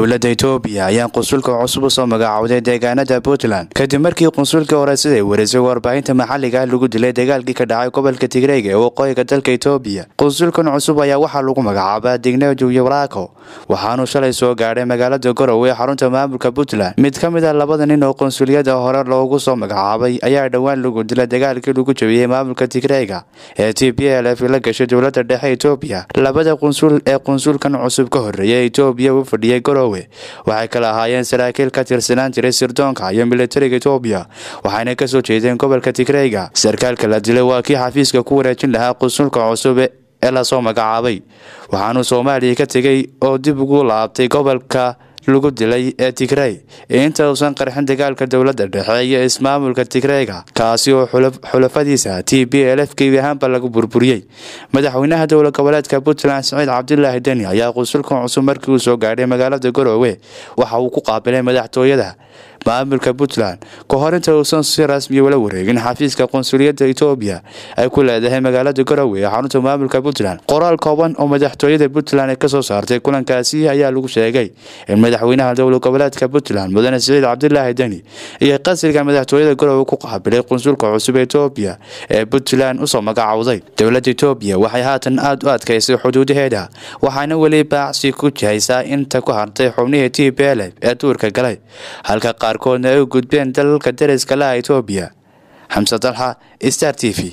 dowladda etoobiya ayaa qunsulka cusub usoo magacaawday deegaanada puntland kadib markii qunsulkii hore siday wareysay warbaahinta maxalliga ah lagu dilay dagaalkii ka dhacay gobolka tigreega ee waqooyiga dalka etoobiya qunsulkan cusub ayaa waxaa lagu magacaabaa digna juwaraako waxaanuu shalay soo gaadhay magaalada gorow ee xarunta maamulka puntland mid ka mid a ah labada nin oo qunsulyada hore loogu soo magacaabay ayaa dhowaan lagu dilay dagaalkii lagu jabiyey maamulka tigreega ee t b lf la gashay dowladda dhexe etoobiya labada qunsul ee qunsulkan cusub ka horreeyay etoobiya u fadhiyay garowe hirshawe waxay kale ahaayeen saraakiil ka tirsanaan jiray sirdoonka iyo militariga etoobiya waxayna kasoo jeedeen gobolka tigreyga sarkaalka la dilay waa kii xafiiska ku wareejin lahaa qusulka cusub ee lasoo magacaabay waxaanuu soomaaliya ka tegay oo dib ugu laabtay gobolka lagu dilay ee tigray inta uusan qarxin dagaalka dowladda dhexe iyo ismaamulka tigreyga kaasi oo xulafadiisa t b lf gebi ahaanba lagu burburiyey madaxweynaha dowla goboleedka puntland siciid cabdilaahi deni ayaa qusulkan cusub markii uu soo gaadhay magaalada garoowe waxa uu ku qaabilay madaxtooyada maamulka puntland ku-horinta uusan si rasmiya ula wareegin xafiiska qonsuliyadda etoobiya ay ku leedahay magaalada garowe ee xarunta maamulka puntland qoraal kooban oo madaxtooyada puntland ay kasoo saartay kulankaasi ayaa lagu sheegay in madaxweynaha dowla goboleedka puntland mudane saciid cabdilaahi deni iyo qasilka madaxtooyada garowe ku qaabilay qunsulka cusub ee etoobiya ee puntland usoo magacowday dowladda etoobiya waxay haatan aada u adkaysay xuduudaheeda waxaana weli baacsi ku jihaysaa inta ku hartay xubnihii t b l ee duurka galay halka qaarkoodna ay u gudbeen dalalka deriskale ah itoobiya xamse dalxa star t v